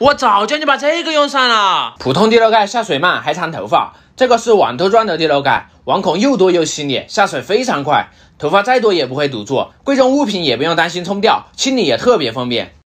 我早叫你把这个用上了。普通地漏盖下水慢，还藏头发。这个是网兜状的地漏盖，网孔又多又细腻，下水非常快，头发再多也不会堵住，贵重物品也不用担心冲掉，清理也特别方便。